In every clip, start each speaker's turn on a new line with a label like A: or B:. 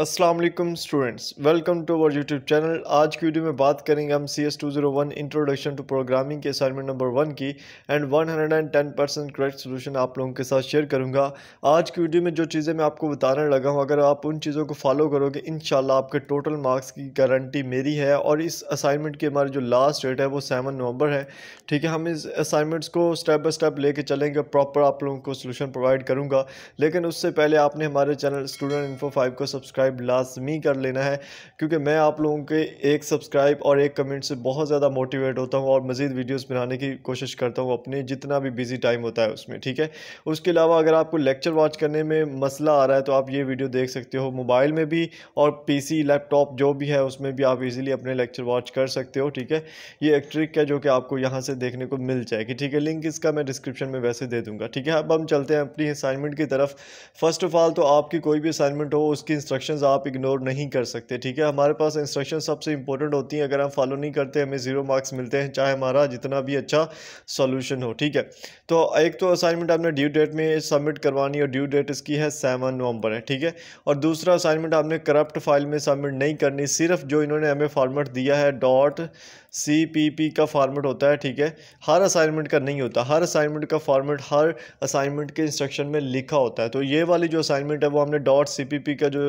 A: Aslam students welcome to our YouTube channel आज की video में बात करेंगे हम C S two zero one introduction to programming के असाइनमेंट नंबर वन की and one hundred and ten percent correct solution आप लोगों के साथ शेयर करूँगा आज की वीडियो में जो चीज़ें मैं आपको बताने लगा हूँ अगर आप उन चीज़ों को फॉलो करोगे इन आपके टोटल मार्क्स की गारंटी मेरी है और इस असाइनमेंट की हमारी जो लास्ट डेट है वो सेवन नवंबर है ठीक है हम इस असाइनमेंट्स को स्टेप बाई स्टेप लेके चलेंगे प्रॉपर आप लोगों को सोल्यूशन प्रोवाइड करूँगा लेकिन उससे पहले आपने हमारे चैनल स्टूडेंट इन्फो फाइव को सब्सक्राइब सब्सक्राइब लाजमी कर लेना है क्योंकि मैं आप लोगों के एक सब्सक्राइब और एक कमेंट से बहुत ज़्यादा मोटिवेट होता हूँ और मज़ीद वीडियोज़ बनाने की कोशिश करता हूँ अपने जितना भी बिजी टाइम होता है उसमें ठीक है उसके अलावा अगर आपको लेक्चर वॉच करने में मसला आ रहा है तो आप ये वीडियो देख सकते हो मोबाइल में भी और पीसी लैपटॉप जो भी है उसमें भी आप इजीली अपने लेक्चर वॉच कर सकते हो ठीक है ये एक ट्रिक है जो कि आपको यहाँ से देखने को मिल जाएगी ठीक है लिंक इसका मैं डिस्क्रिप्शन में वैसे दे दूँगा ठीक है अब हम चलते हैं अपनी असाइनमेंट की तरफ फर्स्ट ऑफ़ ऑल तो आपकी कोई भी असाइनमेंट हो उसकी इंस्ट्रक्शन इंस्ट्रक्शंस आप इग्नोर नहीं कर सकते ठीक है हमारे पास इंस्ट्रक्शन सबसे इंपॉर्टेंट होती हैं अगर हम फॉलो नहीं करते हमें ज़ीरो मार्क्स मिलते हैं चाहे हमारा जितना भी अच्छा सॉल्यूशन हो ठीक है तो एक तो असाइनमेंट आपने ड्यू डेट में सबमिट करवानी और ड्यू डेट इसकी है सेवन नवंबर है ठीक है और दूसरा असाइनमेंट आपने करप्ट फाइल में सबमिट नहीं करनी सिर्फ जो इन्होंने हमें फॉर्मेट दिया है डॉट सी पी पी का फॉर्मेट होता है ठीक है हर असाइनमेंट का नहीं होता हर असाइनमेंट का फॉर्मेट हर असाइनमेंट के इंस्ट्रक्शन में लिखा होता है तो ये वाली जो असाइनमेंट है वो हमने डॉट सी पी पी का जो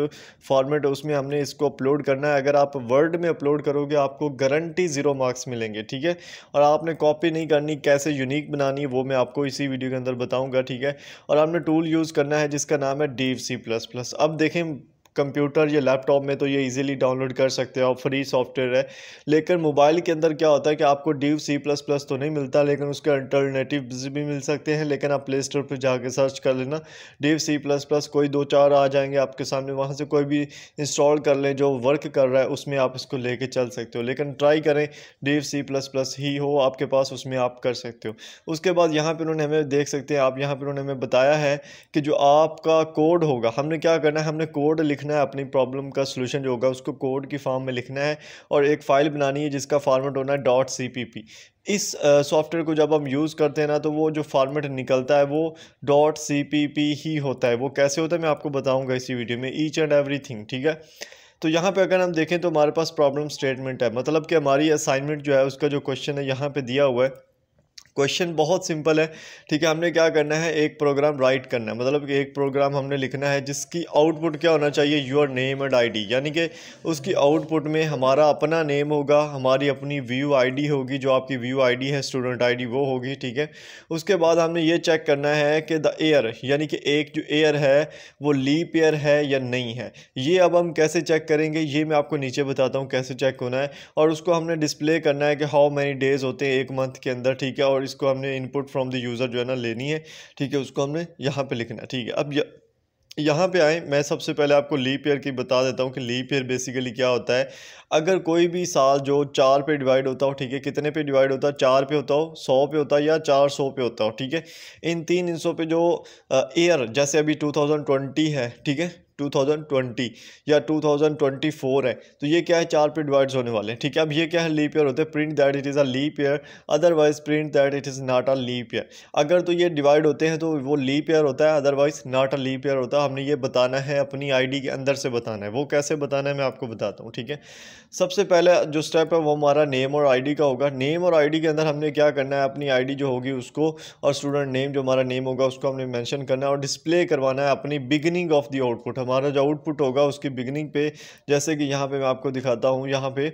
A: फॉर्मेट है उसमें हमने इसको अपलोड करना है अगर आप वर्ड में अपलोड करोगे आपको गारंटी ज़ीरो मार्क्स मिलेंगे ठीक है और आपने कॉपी नहीं करनी कैसे यूनिक बनानी है वो मैं आपको इसी वीडियो के अंदर बताऊँगा ठीक है और आपने टूल यूज़ करना है जिसका नाम है डी अब देखें कंप्यूटर या लैपटॉप में तो ये इजीली डाउनलोड कर सकते हो फ्री सॉफ्टवेयर है लेकिन मोबाइल के अंदर क्या होता है कि आपको डीव सी प्लस प्लस तो नहीं मिलता लेकिन उसके अल्टरनेटिव भी मिल सकते हैं लेकिन आप प्ले स्टोर पर जाकर सर्च कर लेना डीव सी प्लस प्लस कोई दो चार आ जाएंगे आपके सामने वहाँ से कोई भी इंस्टॉल कर लें जो वर्क कर रहा है उसमें आप इसको ले चल सकते हो लेकिन ट्राई करें डीव सी प्लस प्लस ही हो आपके पास उसमें आप कर सकते हो उसके बाद यहाँ पर उन्होंने हमें देख सकते हैं आप यहाँ पर उन्होंने हमें बताया है कि जो आपका कोड होगा हमने क्या करना है हमने कोड लिखना लिखना है अपनी प्रॉब्लम का सोल्यूशन जो होगा उसको कोड की फॉर्म में लिखना है और एक फ़ाइल बनानी है जिसका फॉर्मेट होना है डॉट सी पी पी इस सॉफ्टवेयर को जब हम यूज़ करते हैं ना तो वो जो फॉर्मेट निकलता है वो डॉट सी पी पी ही होता है वो कैसे होता है मैं आपको बताऊँगा इसी वीडियो में ईच एंड एवरी थिंग ठीक है तो यहाँ पे अगर हम देखें तो हमारे पास प्रॉब्लम स्टेटमेंट है मतलब कि हमारी असाइनमेंट जो है उसका जो क्वेश्चन है यहाँ पे दिया हुआ है क्वेश्चन बहुत सिंपल है ठीक है हमने क्या करना है एक प्रोग्राम राइट करना है मतलब कि एक प्रोग्राम हमने लिखना है जिसकी आउटपुट क्या होना चाहिए योर नेम एंड आईडी यानी कि उसकी आउटपुट में हमारा अपना नेम होगा हमारी अपनी व्यू आईडी होगी जो आपकी व्यू आईडी है स्टूडेंट आईडी वो होगी ठीक है उसके बाद हमने ये चेक करना है कि द एयर यानी कि एक जो एयर है वो लीप एयर है या नहीं है ये अब हम कैसे चेक करेंगे ये मैं आपको नीचे बताता हूँ कैसे चेक होना है और उसको हमने डिस्प्ले करना है कि हाउ मैनी डेज़ होते हैं एक मंथ के अंदर ठीक है और इसको हमने इनपुट फ्रॉम द यूज़र जो है ना लेनी है ठीक है उसको हमने यहाँ पे लिखना है ठीक है अब यहाँ पे आए मैं सबसे पहले आपको लीप ईयर की बता देता हूँ कि लीप ईयर बेसिकली क्या होता है अगर कोई भी साल जो चार पे डिवाइड होता हो ठीक है कितने पे डिवाइड होता है चार पे होता हो सौ पे होता है या चार सौ पे होता हो ठीक है इन तीन सौ पे जो ईयर जैसे अभी टू थाउजेंड ट्वेंटी है ठीक है 2020 या 2024 है तो ये क्या है चार पे डिवाइड्स होने वाले हैं ठीक है अब ये क्या है लीप ईयर होते हैं print that it is a leap year otherwise print that it is not a leap year अगर तो ये डिवाइड होते हैं तो वो लीप ईयर होता है otherwise not a leap year होता है हमने ये बताना है अपनी आईडी के अंदर से बताना है वो कैसे बताना है मैं आपको बताता हूँ ठीक है सबसे पहले जो स्टेप है वो हमारा नेम और आई का होगा नेम और आई के अंदर हमने क्या करना है अपनी आई जो होगी उसको और स्टूडेंट नेम जो हमारा नेम होगा उसको हमने मैंशन करना है और डिस्प्ले करवाना है अपनी बिगिनिंग ऑफ दी आउटपुट हमारा जो आउटपुट होगा उसकी बिगनिंग पे जैसे कि यहाँ पे मैं आपको दिखाता हूँ यहाँ पे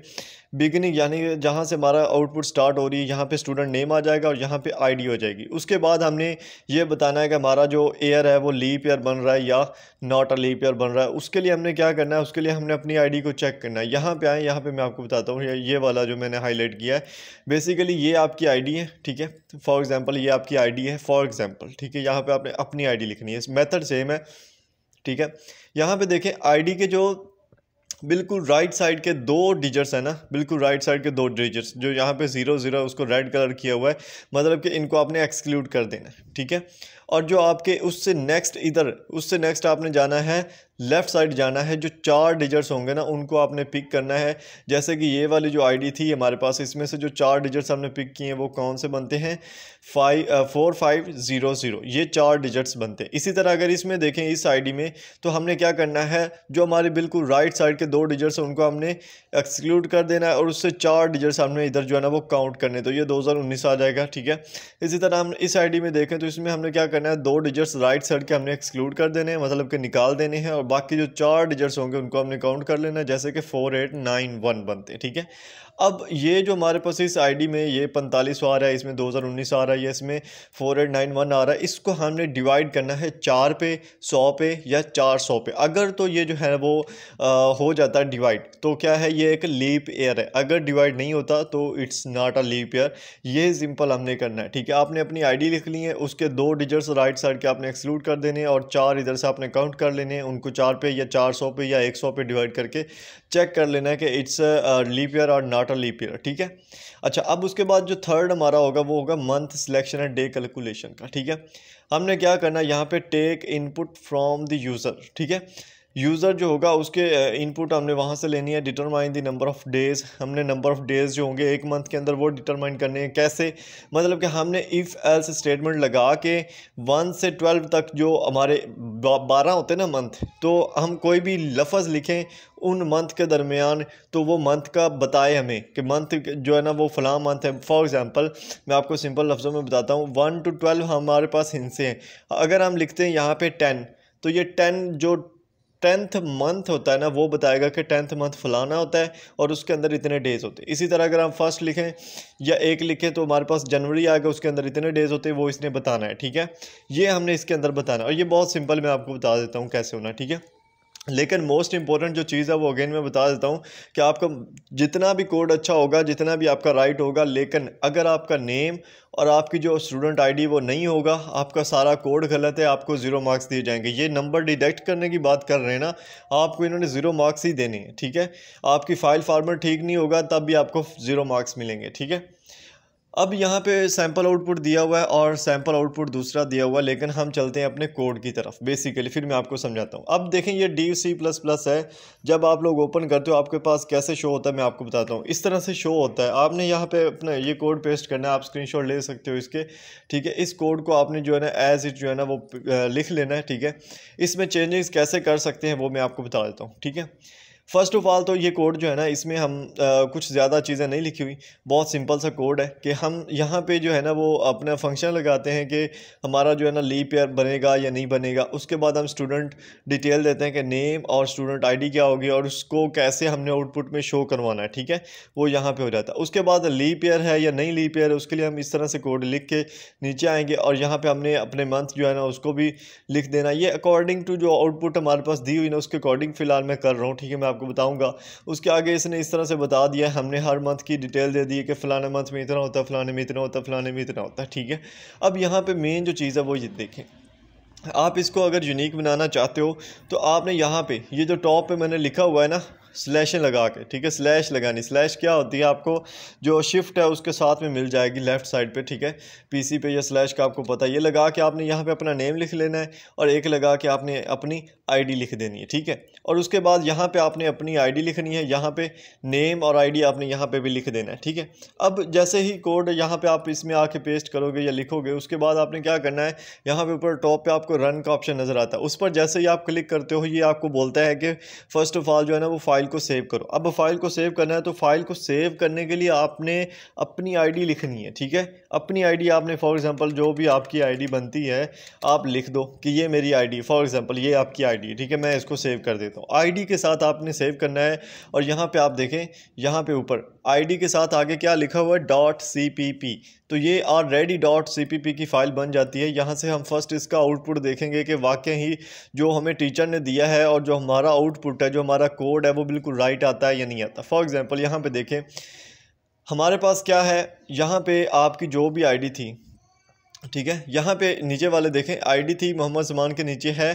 A: बिगनिंग यानी जहाँ से हमारा आउटपुट स्टार्ट हो रही है यहाँ पे स्टूडेंट नेम आ जाएगा और यहाँ पे आईडी हो जाएगी उसके बाद हमने ये बताना है कि हमारा जो एयर है वो लीप ईयर बन रहा है या नॉट अ लीप ईयर बन रहा है उसके लिए हमने क्या करना है उसके लिए हमने अपनी आईडी को चेक करना है यहाँ पे आए यहाँ पे मैं आपको बताता हूँ ये वाला जो मैंने हाईलाइट किया है बेसिकली ये आपकी आई है ठीक है फॉर एग्ज़ाम्पल ये आपकी आई है फॉर एग्ज़ाम्पल ठीक है यहाँ पर आपने अपनी आई लिखनी है इस मैथड सेम है ठीक है यहाँ पे देखें आईडी के जो बिल्कुल राइट साइड के दो डिजिट्स हैं ना बिल्कुल राइट साइड के दो डिजिट्स जो यहाँ पे ज़ीरो ज़ीरो उसको रेड कलर किया हुआ है मतलब कि इनको आपने एक्सक्लूड कर देना ठीक है और जो आपके उससे नेक्स्ट इधर उससे नेक्स्ट आपने जाना है लेफ़्ट साइड जाना है जो चार डिजिट्स होंगे ना उनको आपने पिक करना है जैसे कि ये वाली जो आईडी थी हमारे पास इसमें से जो चार डिजिट्स हमने पिक किए हैं वो कौन से बनते हैं five four five zero zero ये चार डिजिट्स बनते हैं इसी तरह अगर इसमें देखें इस आईडी में तो हमने क्या करना है जो हमारे बिल्कुल राइट साइड के दो डिजिट्स हैं उनको हमने एक्सक्लूड कर देना है और उससे चार डिजिट्स हमने इधर जो है ना वो काउंट करने तो ये दो आ जाएगा ठीक है इसी तरह हम इस आई में देखें तो इसमें हमने क्या करना है दो डिजिट्स राइट साइड के हमने एक्सक्लूड कर देने हैं मतलब कि निकाल देने हैं और बाकी जो चार डिजिट्स होंगे उनको हमने काउंट कर लेना है जैसे कि फोर एट नाइन वन बनते हैं ठीक है अब ये जो हमारे पास इस आईडी में ये पैंतालीस आ रहा है इसमें 2019 आ रहा है या इसमें 4891 आ रहा है इसको हमने डिवाइड करना है चार पे सौ पे या चार सौ पे अगर तो ये जो है वो आ, हो जाता है डिवाइड तो क्या है ये एक लीप एयर है अगर डिवाइड नहीं होता तो it's not a leap year ये सिंपल हमने करना है ठीक है आपने अपनी आई लिख ली है उसके दो डिजिट्स राइट साइड के आपने एक्सक्लूड कर देने और चार इधर से आपने काउंट कर लेने उनको चार पे या चार सौ पे या एक सौ पे डिवाइड करके चेक कर लेना है कि इट्स लीप ईयर और नॉट अ लीप ईयर ठीक है अच्छा अब उसके बाद जो थर्ड हमारा होगा वो होगा month selection and day calculation का ठीक है हमने क्या करना है यहाँ पे take input from the user ठीक है यूज़र जो होगा उसके इनपुट हमने वहाँ से लेनी है determine the number of days हमने नंबर ऑफ़ डेज़ जो होंगे एक मंथ के अंदर वो डिटरमाइन करने हैं कैसे मतलब कि हमने इफ़ एल्स स्टेटमेंट लगा के वन से ट्वेल्व तक जो हमारे बारह होते ना मंथ तो हम कोई भी लफज लिखें उन मंथ के दरमियान तो वो मंथ का बताए हमें कि मंथ जो है ना वो फ़लाँ मंथ है फॉर एग्ज़ाम्पल मैं आपको सिंपल लफ्ज़ों में बताता हूँ वन टू ट्वेल्व हमारे पास हिंसे हैं अगर हम लिखते हैं यहाँ पर टेन तो ये टेन जो टेंथ मंथ होता है ना वो बताएगा कि टेंथ मंथ फलाना होता है और उसके अंदर इतने डेज़ होते हैं इसी तरह अगर हम फर्स्ट लिखें या एक लिखें तो हमारे पास जनवरी आ गया उसके अंदर इतने डेज़ होते हैं वो इसने बताना है ठीक है ये हमने इसके अंदर बताना है और ये बहुत सिंपल मैं आपको बता देता हूँ कैसे होना ठीक है लेकिन मोस्ट इंपॉर्टेंट जो चीज़ है वो अगेन मैं बता देता हूँ कि आपका जितना भी कोड अच्छा होगा जितना भी आपका राइट होगा लेकिन अगर आपका नेम और आपकी जो स्टूडेंट आईडी वो नहीं होगा आपका सारा कोड गलत है आपको ज़ीरो मार्क्स दिए जाएंगे ये नंबर डिडक्ट करने की बात कर रहे हैं ना आपको इन्होंने ज़ीरो मार्क्स ही देने हैं ठीक है आपकी फ़ाइल फार्मेट ठीक नहीं होगा तब भी आपको ज़ीरो मार्क्स मिलेंगे ठीक है अब यहाँ पे सैम्पल आउटपुट दिया हुआ है और सैम्पल आउटपुट दूसरा दिया हुआ है लेकिन हम चलते हैं अपने कोड की तरफ बेसिकली फिर मैं आपको समझाता हूँ अब देखें ये डी सी प्लस प्लस है जब आप लोग ओपन करते हो आपके पास कैसे शो होता है मैं आपको बताता हूँ इस तरह से शो होता है आपने यहाँ पे अपना ये कोड पेस्ट करना है आप स्क्रीन ले सकते हो इसके ठीक है इस कोड को आपने जो है ना एज इट जो है ना वो लिख लेना है ठीक है इसमें चेंजेस कैसे कर सकते हैं वो मैं आपको बता देता हूँ ठीक है फ़र्स्ट ऑफ़ ऑल तो ये कोड जो है ना इसमें हम आ, कुछ ज़्यादा चीज़ें नहीं लिखी हुई बहुत सिंपल सा कोड है कि हम यहाँ पे जो है ना वो अपना फंक्शन लगाते हैं कि हमारा जो है ना लीप ईयर बनेगा या नहीं बनेगा उसके बाद हम स्टूडेंट डिटेल देते हैं कि नेम और स्टूडेंट आईडी क्या होगी और उसको कैसे हमने आउटपुट में शो करवाना है ठीक है वो यहाँ पर हो जाता है उसके बाद लीप ईयर है या नहीं लीप ईयर उसके लिए हम इस तरह से कोड लिख के नीचे आएँगे और यहाँ पर हमने अपने मंथ जो है ना उसको भी लिख देना ये अकॉर्डिंग टू जो आउटपुट हमारे पास दी हुई ना उसके अकॉर्डिंग फ़िलहाल मैं कर रहा हूँ ठीक है मैं आपको बताऊंगा उसके आगे इसने इस तरह से बता दिया हमने हर मंथ की डिटेल दे दी है कि फ़लाने मंथ में इतना होता है फ़लाने में इतना होता है फ़लाने में इतना होता है ठीक है अब यहाँ पर मेन जो चीज़ है वो ये देखें आप इसको अगर यूनिक बनाना चाहते हो तो आपने यहाँ पर ये जो टॉप पर मैंने लिखा हुआ है ना स्लैशें लगा के ठीक है स्लैश लगानी स्लैश क्या होती है आपको जो शिफ्ट है उसके साथ में मिल जाएगी लेफ्ट साइड पे ठीक है पीसी पे या स्लैश का आपको पता है ये लगा के आपने यहाँ पे अपना नेम लिख लेना है और एक लगा के आपने अपनी आईडी लिख देनी है ठीक है और उसके बाद यहाँ पे आपने अपनी आईडी लिखनी है यहाँ पे नेम और आईडी आपने यहाँ पे भी लिख देना है ठीक है अब जैसे ही कोड यहाँ पे आप इसमें आके पेस्ट करोगे या लिखोगे उसके बाद आपने क्या करना है यहाँ पे ऊपर टॉप पे आपको रन का ऑप्शन नज़र आता है उस पर जैसे ही आप क्लिक करते हो ये आपको बोलता है कि फ़र्स्ट ऑफ़ ऑल जो है ना वो फ़ाइल को सेव करो अब फाइल को सेव करना है तो फाइल को सेव करने के लिए आपने अपनी आई लिखनी है ठीक है अपनी आई आपने फॉर एग्ज़ाम्पल जो भी आपकी आई बनती है आप लिख दो कि ये मेरी आई फॉर एग्ज़ाम्पल ये आपकी आईडी ठीक है मैं इसको सेव कर देता हूँ आईडी के साथ आपने सेव करना है और यहाँ पे आप देखें यहाँ पे ऊपर आईडी के साथ आगे क्या लिखा हुआ है डॉट सी पी पी तो ये are ready dot C P P की फ़ाइल बन जाती है यहाँ से हम फर्स्ट इसका आउटपुट देखेंगे कि वाकई ही जो हमें टीचर ने दिया है और जो हमारा आउटपुट है जो हमारा कोड है वो बिल्कुल राइट आता है या नहीं आता फॉर एग्ज़ाम्पल यहाँ पर देखें हमारे पास क्या है यहाँ पे आपकी जो भी आईडी थी ठीक है यहाँ पे नीचे वाले देखें आईडी थी मोहम्मद जमान के नीचे है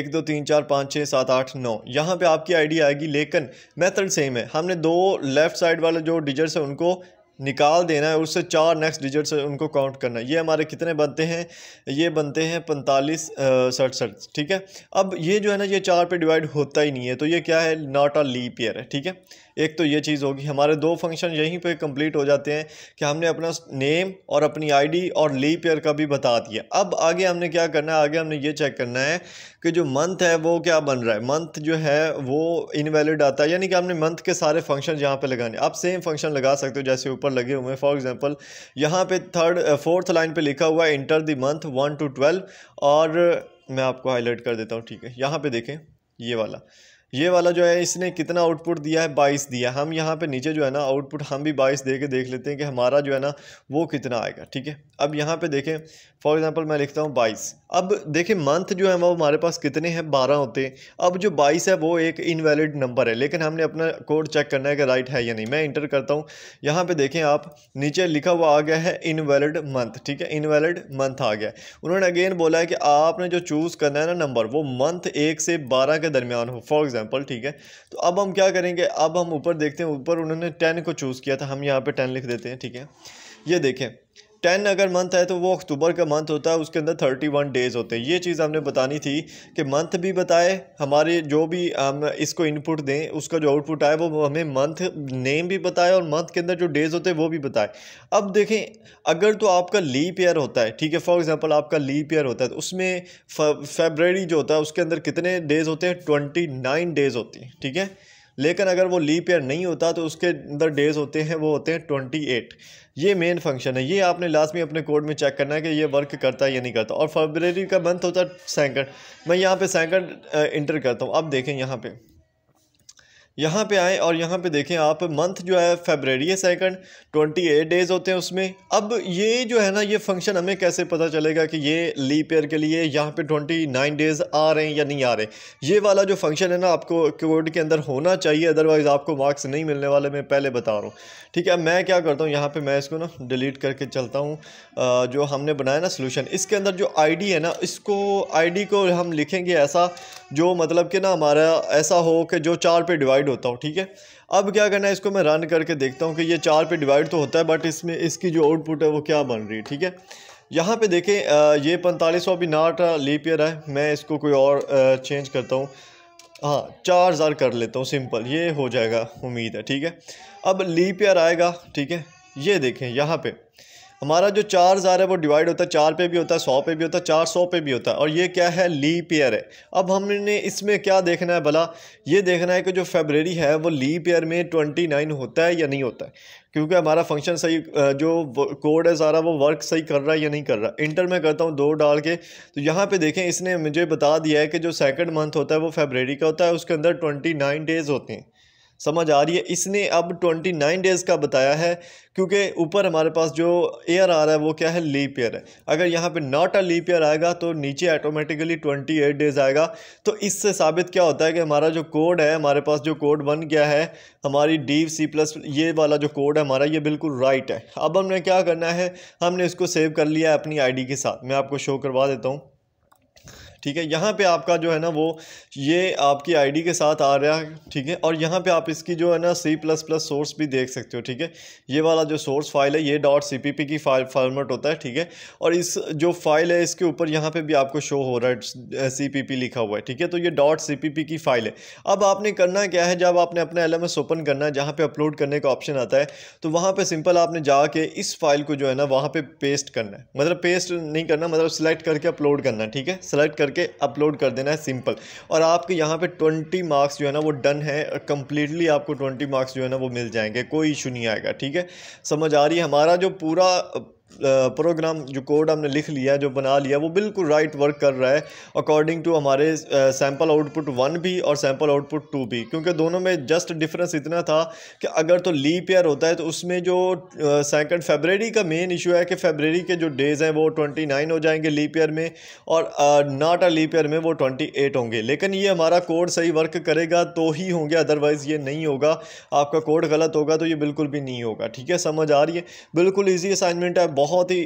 A: एक दो तीन चार पाँच छः सात आठ नौ यहाँ पे आपकी आईडी आएगी लेकिन मेथड सेम है हमने दो लेफ़्ट साइड वाले जो डिजिट्स हैं उनको निकाल देना है उससे चार नेक्स्ट डिजिट से उनको काउंट करना है ये हमारे कितने बनते हैं ये बनते हैं पैंतालीस सड़सठ ठीक है अब ये जो है ना ये चार पे डिवाइड होता ही नहीं है तो ये क्या है नॉट अ लीप ईयर है ठीक है एक तो ये चीज़ होगी हमारे दो फंक्शन यहीं पे कंप्लीट हो जाते हैं कि हमने अपना नेम और अपनी आईडी और ली पेयर का भी बता दिया अब आगे हमने क्या करना है आगे हमने ये चेक करना है कि जो मंथ है वो क्या बन रहा है मंथ जो है वो इनवैलिड आता है यानी कि हमने मंथ के सारे फंक्शन यहाँ पर लगाने आप सेम फंक्शन लगा सकते हो जैसे ऊपर लगे हुए हैं फॉर एग्जाम्पल यहाँ पर थर्ड फोर्थ लाइन पर लिखा हुआ है enter the month one two twelve और मैं आपको हाईलाइट कर देता हूँ ठीक है यहाँ पर देखें ये वाला ये वाला जो है इसने कितना आउटपुट दिया है बाईस दिया हम यहाँ पे नीचे जो है ना आउटपुट हम भी बाईस दे के देख लेते हैं कि हमारा जो है ना वो कितना आएगा ठीक है अब यहाँ पे देखें फॉर एग्जांपल मैं लिखता हूँ बाईस अब देखिए मंथ जो है वो हमारे पास कितने हैं बारह होते हैं अब जो बाईस है वो एक इनवैलिड नंबर है लेकिन हमने अपना कोड चेक करना है कि राइट है या नहीं मैं इंटर करता हूँ यहाँ पे देखें आप नीचे लिखा हुआ आ गया है इनवैलिड मंथ ठीक है इनवैलिड मंथ आ गया उन्होंने अगेन बोला है कि आपने जो चूज़ करना है ना नंबर वो मंथ एक से बारह के दरमियान हो फॉर एग्ज़ाम्पल ठीक है तो अब हम क्या करेंगे अब हम ऊपर देखते हैं ऊपर उन्होंने टेन को चूज़ किया था हम यहाँ पर टेन लिख देते हैं ठीक है ये देखें टेन अगर मंथ है तो वो अक्टूबर का मंथ होता है उसके अंदर थर्टी वन डेज़ होते हैं ये चीज़ हमने बतानी थी कि मंथ भी बताए हमारे जो भी हम इसको इनपुट दें उसका जो आउटपुट आए वो हमें मंथ नेम भी बताए और मंथ के अंदर जो डेज़ होते हैं वो भी बताए अब देखें अगर तो आपका लीप ईयर होता है ठीक है फॉर एग्ज़ाम्पल आपका लीप ईयर होता है तो उसमें फेबररी जो होता है उसके अंदर कितने डेज़ होते हैं ट्वेंटी नाइन डेज़ होती है ठीक है लेकिन अगर वो लीप ईयर नहीं होता तो उसके अंदर डेज़ होते हैं वो होते हैं ट्वेंटी एट ये मेन फंक्शन है ये आपने लास्ट में अपने कोड में चेक करना है कि ये वर्क करता है या नहीं करता और फरवरी का मंथ होता है सैकंड मैं यहाँ पे सैकंड इंटर करता हूँ अब देखें यहाँ पे यहाँ पे आएँ और यहाँ पे देखें आप मंथ जो है फेबररी है सेकंड ट्वेंटी एट डेज़ होते हैं उसमें अब ये जो है ना ये फंक्शन हमें कैसे पता चलेगा कि ये लीप ईयर के लिए यहाँ पे ट्वेंटी नाइन डेज़ आ रहे हैं या नहीं आ रहे ये वाला जो फंक्शन है ना आपको कोड के अंदर होना चाहिए अदरवाइज़ आपको मार्क्स नहीं मिलने वाले मैं पहले बता रहा हूँ ठीक है मैं क्या करता हूँ यहाँ पर मैं इसको ना डिलीट करके चलता हूँ जो हमने बनाया ना सोल्यूशन इसके अंदर जो आई है ना इसको आई को हम लिखेंगे ऐसा जो मतलब कि ना हमारा ऐसा हो कि जो चार पे डिवाइड डिवाइड होता हूँ ठीक है अब क्या करना है इसको मैं रन करके देखता हूँ कि ये चार पे डिवाइड तो होता है बट इसमें इसकी जो आउटपुट है वो क्या बन रही है ठीक है यहाँ पे देखें ये पैंतालीस सौ अभी नाट लीप ईयर है मैं इसको कोई और चेंज करता हूँ हाँ चार हज़ार कर लेता हूँ सिंपल ये हो जाएगा उम्मीद है ठीक है अब लीप ईयर आएगा ठीक है ये देखें यहाँ पर हमारा जो चार हज़ार है वो डिवाइड होता है चार पे भी होता है सौ पे भी होता है चार सौ पे भी होता है और ये क्या है लीप ईयर है अब हमने इसमें क्या देखना है भला ये देखना है कि जो फेबररी है वो लीप ईयर में ट्वेंटी नाइन होता है या नहीं होता है क्योंकि हमारा फंक्शन सही जो कोड है सारा वो वर्क सही कर रहा है या नहीं कर रहा इंटर में करता हूँ दो डाल के तो यहाँ पर देखें इसने मुझे बता दिया है कि जो सेकंड मंथ होता है वो फेबररी का होता है उसके अंदर ट्वेंटी नाइन डेज़ होते हैं समझ आ रही है इसने अब ट्वेंटी नाइन डेज़ का बताया है क्योंकि ऊपर हमारे पास जो एयर आ रहा है वो क्या है लीप ईयर है अगर यहाँ पे नॉट अ लीप ईयर आएगा तो नीचे ऑटोमेटिकली ट्वेंटी एट डेज़ आएगा तो इससे साबित क्या होता है कि हमारा जो कोड है हमारे पास जो कोड बन गया है हमारी डी सी प्लस ये वाला जो कोड है हमारा ये बिल्कुल राइट है अब हमने क्या करना है हमने इसको सेव कर लिया है अपनी आई के साथ मैं आपको शो करवा देता हूँ ठीक है यहाँ पे आपका जो है ना वो ये आपकी आईडी के साथ आ रहा है ठीक है और यहाँ पे आप इसकी जो है ना सी प्लस प्लस सोर्स भी देख सकते हो ठीक है ये वाला जो सोर्स फाइल है ये डॉट सी पी पी की फाइल फॉर्मेट होता है ठीक है और इस जो फाइल है इसके ऊपर यहाँ पर भी आपको शो हो रहा है सी पी पी लिखा हुआ है ठीक है तो ये डॉट सी पी पी की फाइल है अब आपने करना क्या है जब आपने अपना एल एम एस ओपन करना है जहाँ पर अपलोड करने का ऑप्शन आता है तो वहाँ पर सिंपल आपने जाके इस फाइल को जो है ना वहाँ पर पेस्ट करना है मतलब पेस्ट नहीं करना मतलब सिलेक्ट करके अपलोड करना है ठीक है सिलेक्ट करके अपलोड कर देना है सिंपल और आपके यहाँ पे 20 मार्क्स जो है ना वो डन है कम्प्लीटली आपको 20 मार्क्स जो है ना वो मिल जाएंगे कोई इशू नहीं आएगा ठीक है समझ आ रही है हमारा जो पूरा प्रोग्राम जो कोड हमने लिख लिया जो बना लिया वो बिल्कुल राइट वर्क कर रहा है अकॉर्डिंग टू हमारे सैम्पल आउटपुट वन भी और सैम्पल आउटपुट टू भी क्योंकि दोनों में जस्ट डिफरेंस इतना था कि अगर तो लीप ईयर होता है तो उसमें जो सेकंड फेबररी का मेन इशू है कि फेबररी के जो डेज़ हैं वो ट्वेंटी नाइन हो जाएंगे लीप ईयर में और नॉट अ लीप ईयर में वो ट्वेंटी एट होंगे लेकिन ये हमारा कोड सही वर्क करेगा तो ही होंगे अदरवाइज़ ये नहीं होगा आपका कोड गलत होगा तो ये बिल्कुल भी नहीं होगा ठीक है समझ आ रही है बिल्कुल ईजी असाइनमेंट है बहुत ही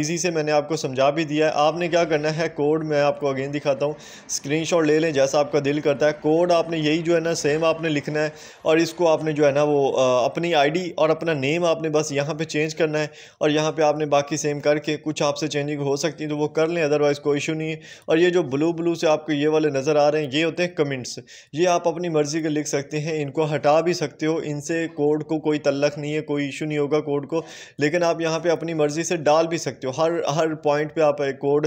A: ईजी से मैंने आपको समझा भी दिया है आपने क्या करना है कोड मैं आपको अगेन दिखाता हूँ स्क्रीनशॉट ले लें जैसा आपका दिल करता है कोड आपने यही जो है ना सेम आपने लिखना है और इसको आपने जो है ना वो अपनी आईडी और अपना नेम आपने बस यहाँ पे चेंज करना है और यहाँ पर आपने बाकी सेम करके कुछ आपसे चेंजिंग हो सकती है तो वो कर लें अदरवाइज़ कोई इशू नहीं है और ये जो ब्लू ब्लू से आपको ये वाले नज़र आ रहे हैं ये होते हैं कमेंट्स ये आप अपनी मर्ज़ी के लिख सकते हैं इनको हटा भी सकते हो इनसे कोड को कोई तल्लक नहीं है कोई इशू नहीं होगा कोड को लेकिन आप यहाँ पर अपनी मर्ज़ी मर्ज़ी से डाल भी सकते हो हर हर पॉइंट पे आप एक कोड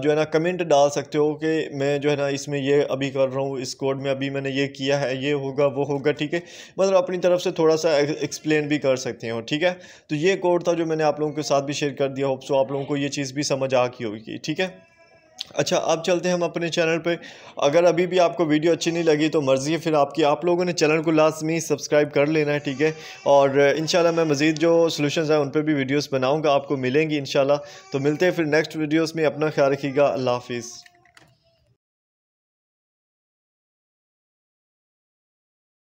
A: जो है ना कमेंट डाल सकते हो कि मैं जो है ना इसमें ये अभी कर रहा हूँ इस कोड में अभी मैंने ये किया है ये होगा वो होगा ठीक है मतलब अपनी तरफ से थोड़ा सा एक्सप्लेन भी कर सकते हो ठीक है तो ये कोड था जो मैंने आप लोगों के साथ भी शेयर कर दिया होप्सो सो आप लोगों को ये चीज़ भी समझ आ की होगी ठीक है अच्छा अब चलते हैं हम अपने चैनल पे अगर अभी भी आपको वीडियो अच्छी नहीं लगी तो मर्ज़ी है फिर आपकी आप लोगों ने चैनल को लाजमी सब्सक्राइब कर लेना है ठीक है और इन मैं मज़ीद जो सोल्यूशन हैं उन पर भी वीडियोज़ बनाऊँगा आपको मिलेंगी इन तो मिलते हैं फिर नेक्स्ट वीडियोज़ में अपना ख्याल रखिएगा अल्लाह हाफिज़